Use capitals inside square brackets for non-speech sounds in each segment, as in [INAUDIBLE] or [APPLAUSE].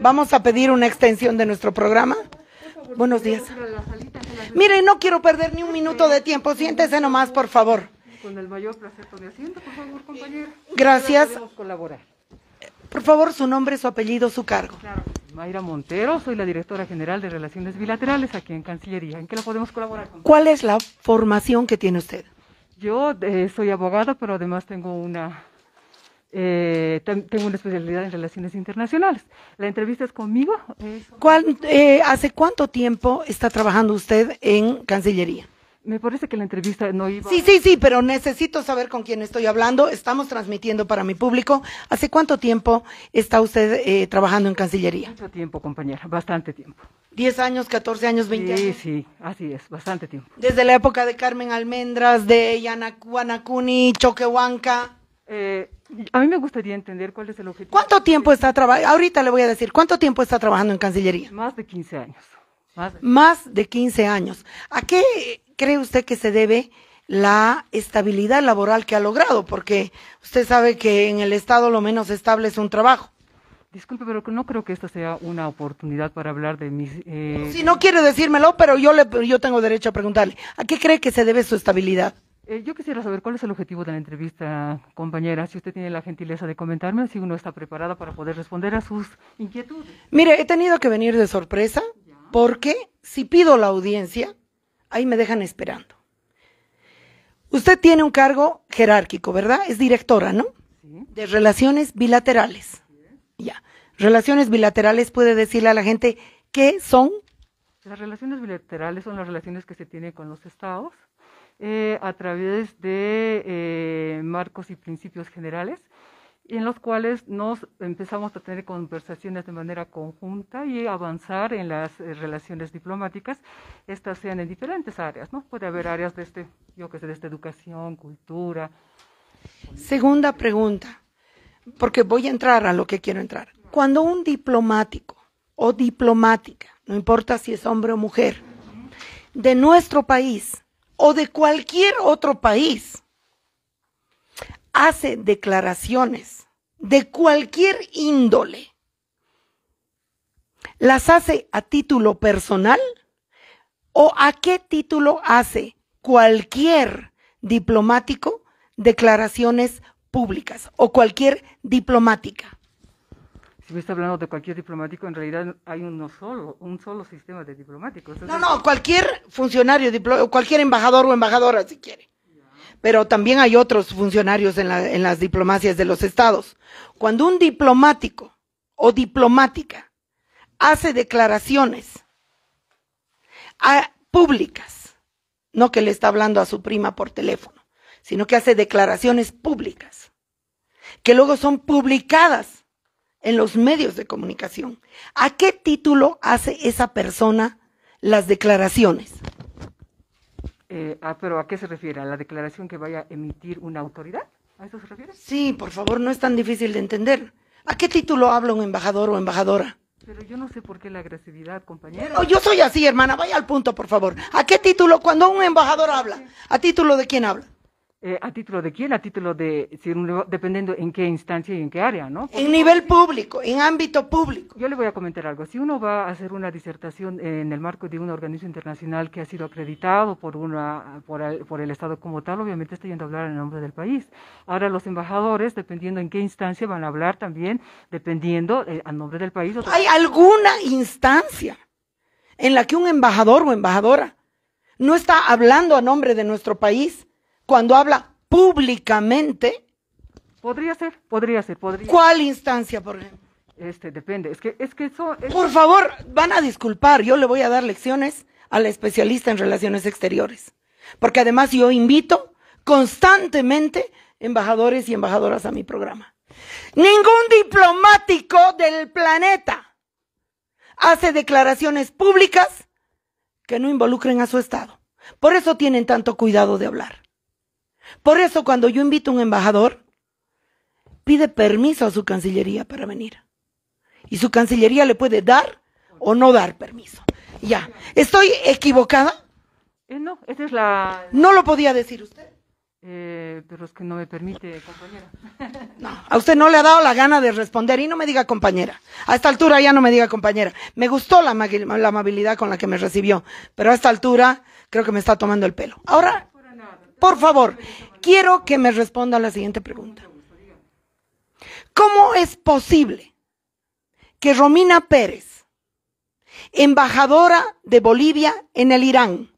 Vamos a pedir una extensión de nuestro programa. Buenos días. Mire, no quiero perder ni un minuto de tiempo. Siéntese nomás, por favor. Con el mayor placer por favor, Gracias. Por favor, su nombre, su apellido, su cargo. Mayra Montero, soy la directora general de Relaciones Bilaterales aquí en Cancillería. ¿En qué la podemos colaborar? ¿Cuál es la formación que tiene usted? Yo eh, soy abogada, pero además tengo una eh, tengo una especialidad en relaciones internacionales. La entrevista es conmigo. ¿Cuál, eh, ¿Hace cuánto tiempo está trabajando usted en Cancillería? Me parece que la entrevista no iba. Sí, sí, sí, pero necesito saber con quién estoy hablando. Estamos transmitiendo para mi público. ¿Hace cuánto tiempo está usted eh, trabajando en Cancillería? Mucho tiempo, compañera, bastante tiempo. ¿10 años, 14 años, 20 años? Sí, sí, así es, bastante tiempo. Desde la época de Carmen Almendras, de Yanacuanacuni, Choquehuanca. Eh, a mí me gustaría entender cuál es el objetivo. ¿Cuánto tiempo está trabajando? Ahorita le voy a decir, ¿cuánto tiempo está trabajando en Cancillería? Más de 15 años. Más de, 15 años. ¿A qué cree usted que se debe la estabilidad laboral que ha logrado? Porque usted sabe que en el Estado lo menos estable es un trabajo. Disculpe, pero no creo que esta sea una oportunidad para hablar de mis... Eh, si no quiere decírmelo, pero yo, le, yo tengo derecho a preguntarle, ¿a qué cree que se debe su estabilidad? Eh, yo quisiera saber cuál es el objetivo de la entrevista, compañera. Si usted tiene la gentileza de comentarme, si uno está preparada para poder responder a sus inquietudes. Mire, he tenido que venir de sorpresa porque si pido la audiencia, ahí me dejan esperando. Usted tiene un cargo jerárquico, ¿verdad? Es directora, ¿no? De relaciones bilaterales. Ya. Relaciones bilaterales puede decirle a la gente qué son. Las relaciones bilaterales son las relaciones que se tienen con los estados eh, a través de eh, marcos y principios generales en los cuales nos empezamos a tener conversaciones de manera conjunta y avanzar en las eh, relaciones diplomáticas, estas sean en diferentes áreas, ¿no? Puede haber áreas de este, yo que sé, de esta educación, cultura. Segunda pregunta, porque voy a entrar a lo que quiero entrar. Cuando un diplomático o diplomática, no importa si es hombre o mujer, de nuestro país o de cualquier otro país hace declaraciones de cualquier índole, ¿las hace a título personal o a qué título hace cualquier diplomático declaraciones públicas o cualquier diplomática? si me está hablando de cualquier diplomático, en realidad hay uno solo, un solo sistema de diplomáticos. no, no, cualquier funcionario, cualquier embajador o embajadora, si quiere. Pero también hay otros funcionarios en, las diplomacias de los estados. Cuando un diplomático o diplomática hace declaraciones públicas, no que le está hablando a su prima por teléfono, sino que hace declaraciones públicas, que luego son publicadas en los medios de comunicación. ¿A qué título hace esa persona las declaraciones? Eh, ah, pero ¿a qué se refiere? ¿A la declaración que vaya a emitir una autoridad? ¿A eso se refiere? Sí, por favor, no es tan difícil de entender. ¿A qué título habla un embajador o embajadora? Pero yo no sé por qué la agresividad, compañera. No, oh, yo soy así, hermana. Vaya al punto, por favor. ¿A qué título, cuando un embajador habla, a título de quién habla? Eh, ¿A título de quién? A título de, dependiendo en qué instancia y en qué área, ¿no? en nivel público, en ámbito público. Yo le voy a comentar algo. Si uno va a hacer una disertación en el marco de un organismo internacional que ha sido acreditado por, por, el, Estado como tal, obviamente está yendo a hablar en nombre del país. Ahora los embajadores, dependiendo en qué instancia, van a hablar también, dependiendo eh, a nombre del país. ¿Hay alguna instancia en la que un embajador o embajadora no está hablando a nombre de nuestro país? cuando habla públicamente. Podría ser, podría ser, podría. ¿Cuál instancia, por ejemplo? Este, depende. Es que, es que eso. Por favor, van a disculpar. Yo le voy a dar lecciones a la especialista en relaciones exteriores. Porque además yo invito constantemente embajadores y embajadoras a mi programa. Ningún diplomático del planeta hace declaraciones públicas que no involucren a su Estado. Por eso tienen tanto cuidado de hablar. Por eso cuando yo invito a un embajador, pide permiso a su Cancillería para venir. Y su Cancillería le puede dar o no dar permiso. Ya. ¿Estoy equivocada? Eh, no, esa es la... No lo podía decir usted. Eh, pero es que no me permite, compañera. [LAUGHS] No, a usted no le ha dado la gana de responder y no me diga compañera. A esta altura ya no me diga compañera. Me gustó la amabilidad con la que me recibió, pero a esta altura creo que me está tomando el pelo. Ahora, por favor, quiero que me responda la siguiente pregunta. ¿Cómo es posible que Romina Pérez, embajadora de Bolivia en el Irán,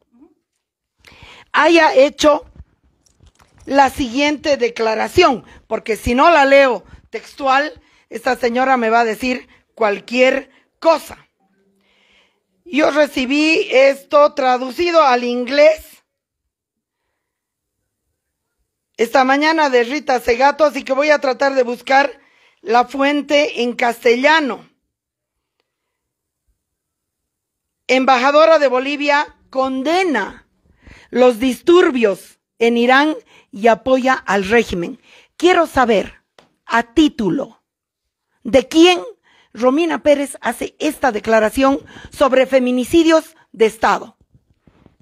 haya hecho la siguiente declaración? Porque si no la leo textual, esta señora me va a decir cualquier cosa. Yo recibí esto traducido al inglés esta mañana de Rita Segato, así que voy a tratar de buscar la fuente en castellano. Embajadora de Bolivia condena los disturbios en Irán y apoya al régimen. Quiero saber, a título, de quién Romina Pérez hace esta declaración sobre feminicidios de Estado.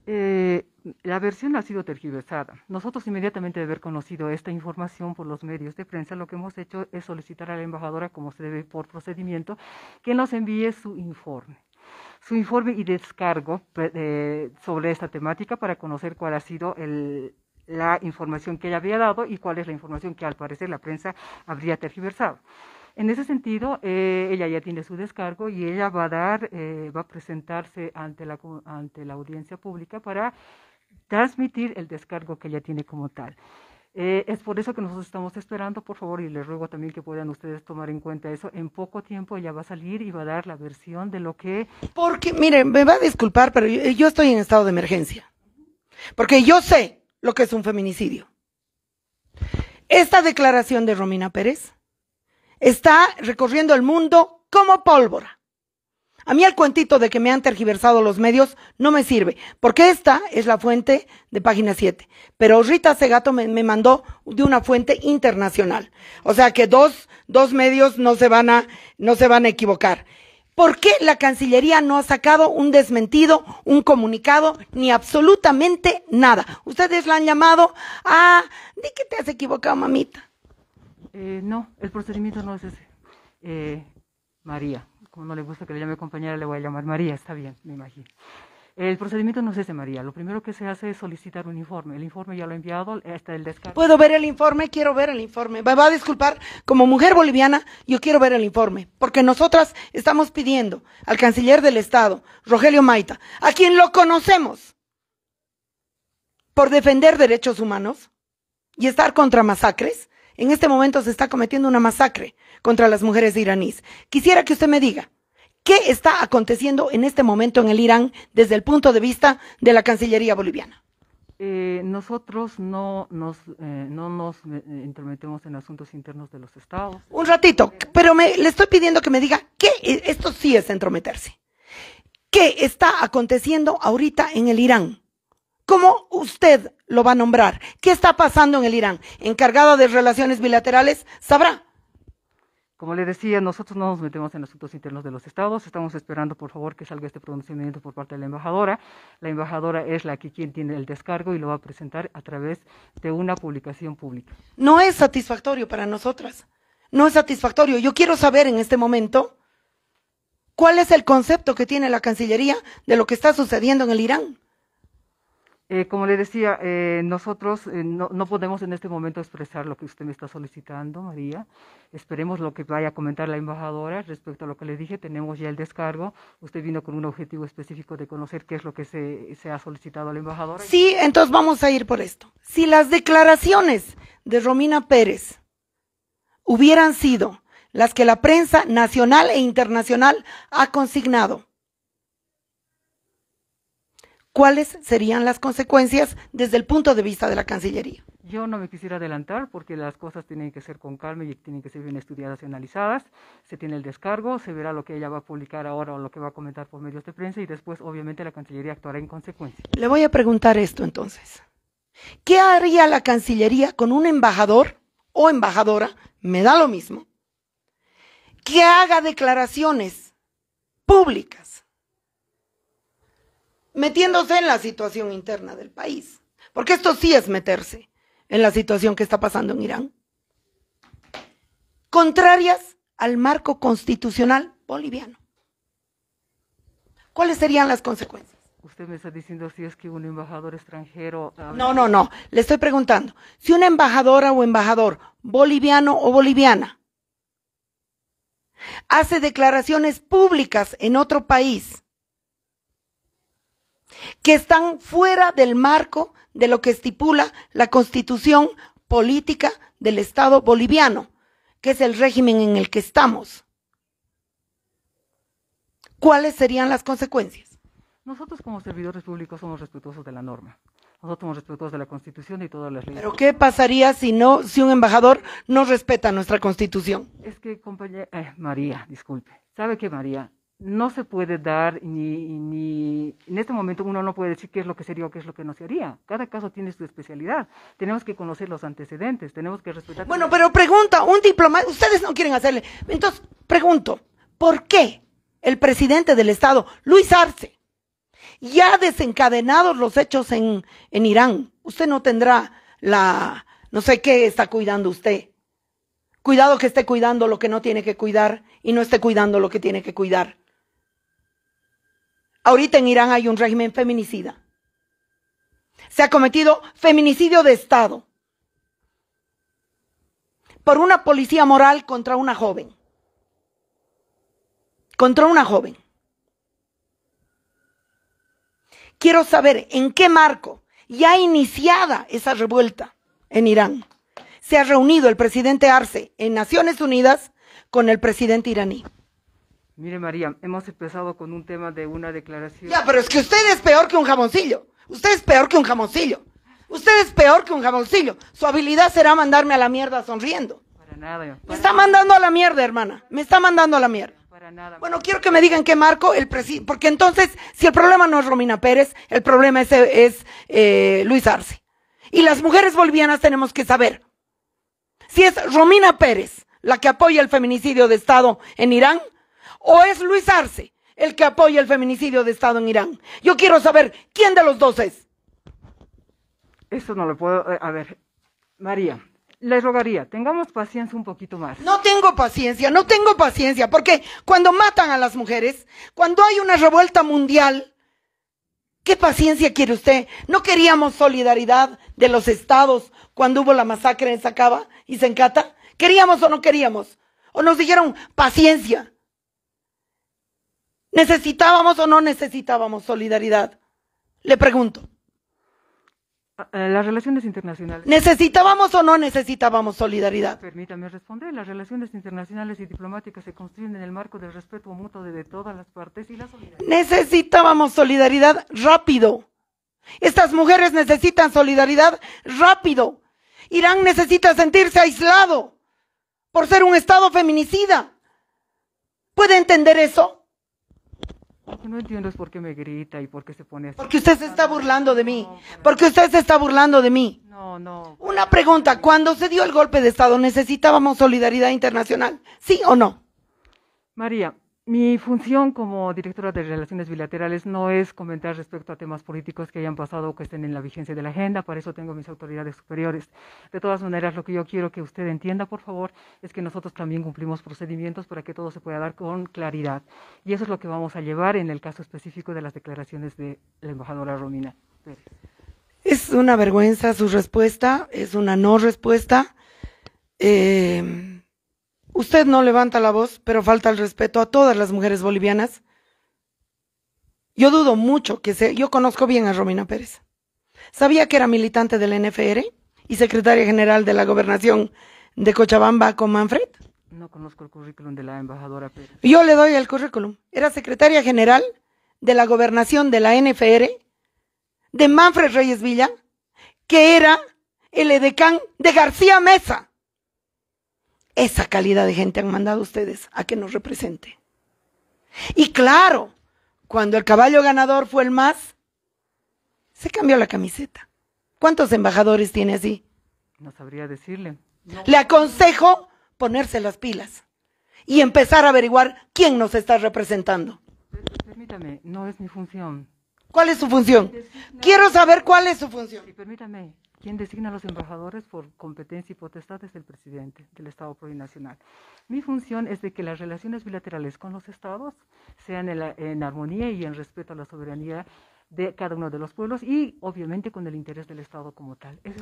Eh, la versión ha sido tergiversada. Nosotros inmediatamente de haber conocido esta información por los medios de prensa, lo que hemos hecho es solicitar a la embajadora, como se debe por procedimiento, que nos envíe su informe su informe y descargo pues, eh, sobre esta temática para conocer cuál ha sido la información que ella había dado y cuál es la información que al parecer la prensa habría tergiversado. En ese sentido, eh, ella ya tiene su descargo y ella va a dar, eh, va a presentarse ante la audiencia pública para transmitir el descargo que ella tiene como tal. Eh, es por eso que nosotros estamos esperando, por favor, y le ruego también que puedan ustedes tomar en cuenta eso. En poco tiempo ella va a salir y va a dar la versión de lo que... Porque, miren, me va a disculpar, pero yo estoy en estado de emergencia. Porque yo sé lo que es un feminicidio. Esta declaración de Romina Pérez está recorriendo el mundo como pólvora. A mí el cuentito de que me han tergiversado los medios no me sirve, porque esta es la fuente de página 7. Pero Rita Segato me, mandó de una fuente internacional. O sea que dos, dos medios no se, van a, equivocar. ¿Por qué la Cancillería no ha sacado un desmentido, un comunicado, ni absolutamente nada? Ustedes la han llamado a... ¿di qué te has equivocado, mamita? Eh, no, el procedimiento no es ese. Eh, María no le gusta que le llame compañera, le voy a llamar María, está bien, me imagino. El procedimiento no es ese, María. Lo primero que se hace es solicitar un informe. El informe ya lo he enviado hasta el descargo. Puedo ver el informe, quiero ver el informe. va a disculpar, como mujer boliviana, yo quiero ver el informe, porque nosotras estamos pidiendo al canciller del Estado, Rogelio Maita, a quien lo conocemos por defender derechos humanos y estar contra masacres, en este momento se está cometiendo una masacre contra las mujeres iraníes. Quisiera que usted me diga, ¿qué está aconteciendo en este momento en el Irán desde el punto de vista de la Cancillería boliviana? Eh, nosotros no nos, eh, no nos eh, en asuntos internos de los estados. Un ratito, pero me, le estoy pidiendo que me diga qué e, esto sí es entrometerse. ¿Qué está aconteciendo ahorita en el Irán? ¿Cómo usted lo va a nombrar? ¿Qué está pasando en el Irán? Encargada de relaciones bilaterales, sabrá. Como le decía, nosotros no nos metemos en asuntos internos de los estados. Estamos esperando, por favor, que salga este pronunciamiento por parte de la embajadora. La embajadora es la que quien tiene el descargo y lo va a presentar a través de una publicación pública. No es satisfactorio para nosotras. No es satisfactorio. Yo quiero saber en este momento cuál es el concepto que tiene la Cancillería de lo que está sucediendo en el Irán. Eh, como le decía, eh, nosotros eh, no, no, podemos en este momento expresar lo que usted me está solicitando, María. Esperemos lo que vaya a comentar la embajadora respecto a lo que le dije. Tenemos ya el descargo. Usted vino con un objetivo específico de conocer qué es lo que se, se ha solicitado a la embajadora. Sí, entonces vamos a ir por esto. Si las declaraciones de Romina Pérez hubieran sido las que la prensa nacional e internacional ha consignado, ¿Cuáles serían las consecuencias desde el punto de vista de la Cancillería? Yo no me quisiera adelantar porque las cosas tienen que ser con calma y tienen que ser bien estudiadas y analizadas. Se tiene el descargo, se verá lo que ella va a publicar ahora o lo que va a comentar por medios de prensa y después obviamente la Cancillería actuará en consecuencia. Le voy a preguntar esto entonces. ¿Qué haría la Cancillería con un embajador o embajadora? Me da lo mismo. Que haga declaraciones públicas metiéndose en la situación interna del país. Porque esto sí es meterse en la situación que está pasando en Irán. Contrarias al marco constitucional boliviano. ¿Cuáles serían las consecuencias? Usted me está diciendo si es que un embajador extranjero... No, no, no. Le estoy preguntando. Si una embajadora o embajador boliviano o boliviana hace declaraciones públicas en otro país que están fuera del marco de lo que estipula la constitución política del Estado boliviano, que es el régimen en el que estamos. ¿Cuáles serían las consecuencias? Nosotros como servidores públicos somos respetuosos de la norma. Nosotros somos respetuosos de la Constitución y todas las leyes. Pero ¿qué pasaría si no, si un embajador no respeta nuestra Constitución? Es que, compañera, eh, María, disculpe. ¿Sabe que María? no se puede dar ni, ni, en este momento uno no puede decir qué es lo que sería o qué es lo que no se haría. Cada caso tiene su especialidad. Tenemos que conocer los antecedentes, tenemos que respetar. Bueno, pero pregunta, un diplomático, ustedes no quieren hacerle. Entonces, pregunto, ¿por qué el presidente del Estado, Luis Arce, ya desencadenados los hechos en, en Irán, usted no tendrá la, no sé qué está cuidando usted? Cuidado que esté cuidando lo que no tiene que cuidar y no esté cuidando lo que tiene que cuidar. Ahorita en Irán hay un régimen feminicida. Se ha cometido feminicidio de Estado por una policía moral contra una joven. Contra una joven. Quiero saber en qué marco ya iniciada esa revuelta en Irán. Se ha reunido el presidente Arce en Naciones Unidas con el presidente iraní. Mire, María, hemos empezado con un tema de una declaración. Ya, pero es que usted es peor que un jamoncillo. Usted es peor que un jamoncillo. Usted es peor que un jamoncillo. Su habilidad será mandarme a la mierda sonriendo. Para nada. me está mandando a la mierda, hermana. Me está mandando a la mierda. Para nada. Bueno, quiero que me digan qué marco el presidente. Porque entonces, si el problema no es Romina Pérez, el problema es, es eh, Luis Arce. Y las mujeres bolivianas tenemos que saber. Si es Romina Pérez la que apoya el feminicidio de Estado en Irán, o es Luis Arce el que apoya el feminicidio de Estado en Irán. Yo quiero saber quién de los dos es. Eso no lo puedo. Eh, a ver, María, le rogaría, tengamos paciencia un poquito más. No tengo paciencia, no tengo paciencia, porque cuando matan a las mujeres, cuando hay una revuelta mundial, ¿qué paciencia quiere usted? ¿No queríamos solidaridad de los estados cuando hubo la masacre en Sacaba y Sencata? ¿Queríamos o no queríamos? ¿O nos dijeron paciencia? ¿Necesitábamos o no necesitábamos solidaridad? Le pregunto. Ah, eh, las relaciones internacionales. ¿Necesitábamos o no necesitábamos solidaridad? Permítame responder. Las relaciones internacionales y diplomáticas se construyen en el marco del respeto mutuo de todas las partes y la solidaridad. Necesitábamos solidaridad rápido. Estas mujeres necesitan solidaridad rápido. Irán necesita sentirse aislado por ser un Estado feminicida. ¿Puede entender eso? No entiendo es por qué me grita y por qué se pone así. Porque usted se está burlando de mí. Porque usted se está burlando de mí. No, no. Una pregunta, cuando se dio el golpe de Estado, ¿necesitábamos solidaridad internacional? ¿Sí o no? María, mi función como directora de Relaciones Bilaterales no es comentar respecto a temas políticos que hayan pasado o que estén en la vigencia de la agenda, para eso tengo mis autoridades superiores. De todas maneras, lo que yo quiero que usted entienda, por favor, es que nosotros también cumplimos procedimientos para que todo se pueda dar con claridad. Y eso es lo que vamos a llevar en el caso específico de las declaraciones de la embajadora Romina Es una vergüenza su respuesta, es una no respuesta. Eh, Usted no levanta la voz, pero falta el respeto a todas las mujeres bolivianas. Yo dudo mucho que se... Yo conozco bien a Romina Pérez. Sabía que era militante del NFR y secretaria general de la gobernación de Cochabamba con Manfred. No conozco el currículum de la embajadora Pérez. Yo le doy el currículum. Era secretaria general de la gobernación de la NFR de Manfred Reyes Villa, que era el edecán de García Mesa. Esa calidad de gente han mandado ustedes a que nos represente. Y claro, cuando el caballo ganador fue el más, se cambió la camiseta. ¿Cuántos embajadores tiene así? No sabría decirle. Le aconsejo ponerse las pilas y empezar a averiguar quién nos está representando. Permítame, no es mi función. ¿Cuál es su función? Quiero saber cuál es su función. y permítame, quien designa a los embajadores por competencia y potestad es el presidente del Estado plurinacional. Mi función es de que las relaciones bilaterales con los estados sean en, armonía y en respeto a la soberanía de cada uno de los pueblos y obviamente con el interés del Estado como tal. es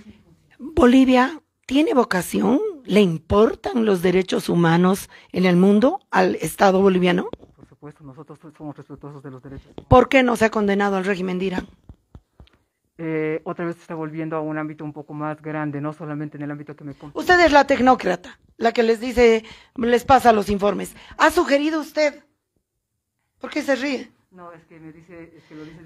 Bolivia tiene vocación, le importan los derechos humanos en el mundo al Estado boliviano. Por supuesto, nosotros somos respetuosos de los derechos. ¿Por qué no se ha condenado al régimen de Irán? Eh, otra vez se está volviendo a un ámbito un poco más grande, no solamente en el ámbito que me compete. Usted es la tecnócrata, la que les dice, les pasa los informes. ¿Ha sugerido usted? ¿Por qué se ríe? No, es que me dice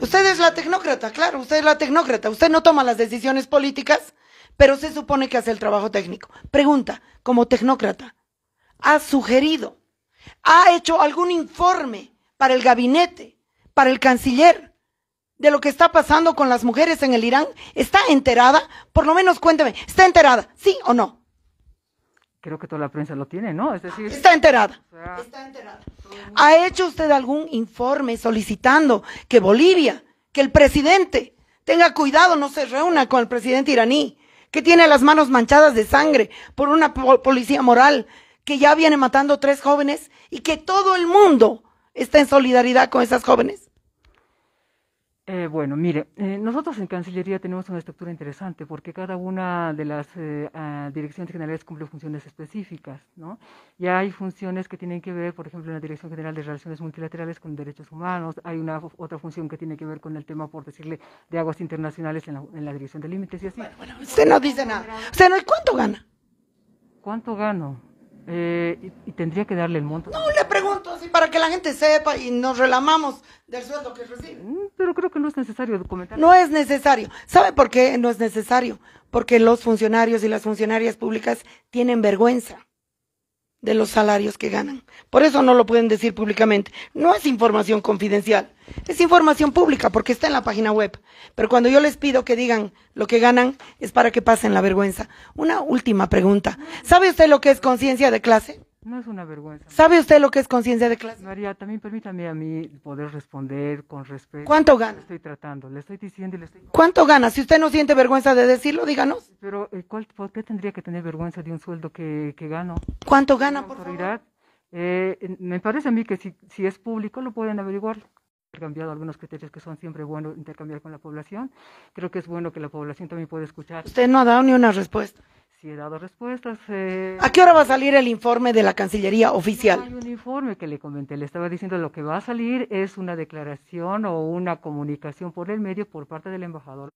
Usted es la tecnócrata, claro, usted es la tecnócrata. Usted no toma las decisiones políticas, pero se supone que hace el trabajo técnico. Pregunta, como tecnócrata, ¿ha sugerido? ¿Ha hecho algún informe para el gabinete, para el canciller, de lo que está pasando con las mujeres en el Irán? ¿Está enterada? Por lo menos cuénteme, ¿está enterada? ¿Sí o no? Creo que toda la prensa lo tiene, ¿no? Es está enterada. está enterada. ¿Ha hecho usted algún informe solicitando que Bolivia, que el presidente tenga cuidado, no se reúna con el presidente iraní, que tiene las manos manchadas de sangre por una policía moral que ya viene matando tres jóvenes y que todo el mundo está en solidaridad con esas jóvenes? Eh, bueno, mire, eh, nosotros en Cancillería tenemos una estructura interesante porque cada una de las eh, ah, direcciones generales cumple funciones específicas, ¿no? Y hay funciones que tienen que ver, por ejemplo, en la Dirección General de Relaciones Multilaterales con Derechos Humanos, hay una otra función que tiene que ver con el tema, por decirle, de aguas internacionales en la, Dirección de Límites y así. Bueno, bueno, usted no dice nada. ¿Usted no, ¿Cuánto gana? ¿Cuánto gano? Eh, y, y, tendría que darle el monto. No, le pregunto así para que la gente sepa y nos relamamos del sueldo que recibe. Mm, pero creo que no es necesario documentar. No es necesario. ¿Sabe por qué no es necesario? Porque los funcionarios y las funcionarias públicas tienen vergüenza de los salarios que ganan. Por eso no lo pueden decir públicamente. No es información confidencial, es información pública porque está en la página web. Pero cuando yo les pido que digan lo que ganan es para que pasen la vergüenza. Una última pregunta. ¿Sabe usted lo que es conciencia de clase? No es una vergüenza. ¿Sabe usted lo que es conciencia de clase? María, también permítame a mí poder responder con respeto. ¿Cuánto gana? estoy tratando, le estoy diciendo y le estoy... ¿Cuánto gana? Si usted no siente vergüenza de decirlo, díganos. Pero, eh, ¿por qué tendría que tener vergüenza de un sueldo que, que gano? ¿Cuánto gana, por favor? Eh, me parece a mí que si, si es público lo pueden averiguar intercambiado algunos criterios que son siempre buenos intercambiar con la población. Creo que es bueno que la población también pueda escuchar. Usted no ha dado ni una respuesta. Sí, he dado respuestas. Eh. ¿A qué hora va a salir el informe de la Cancillería oficial? el hay un informe que le comenté, le estaba diciendo lo que va a salir es una declaración o una comunicación por el medio por parte del embajador.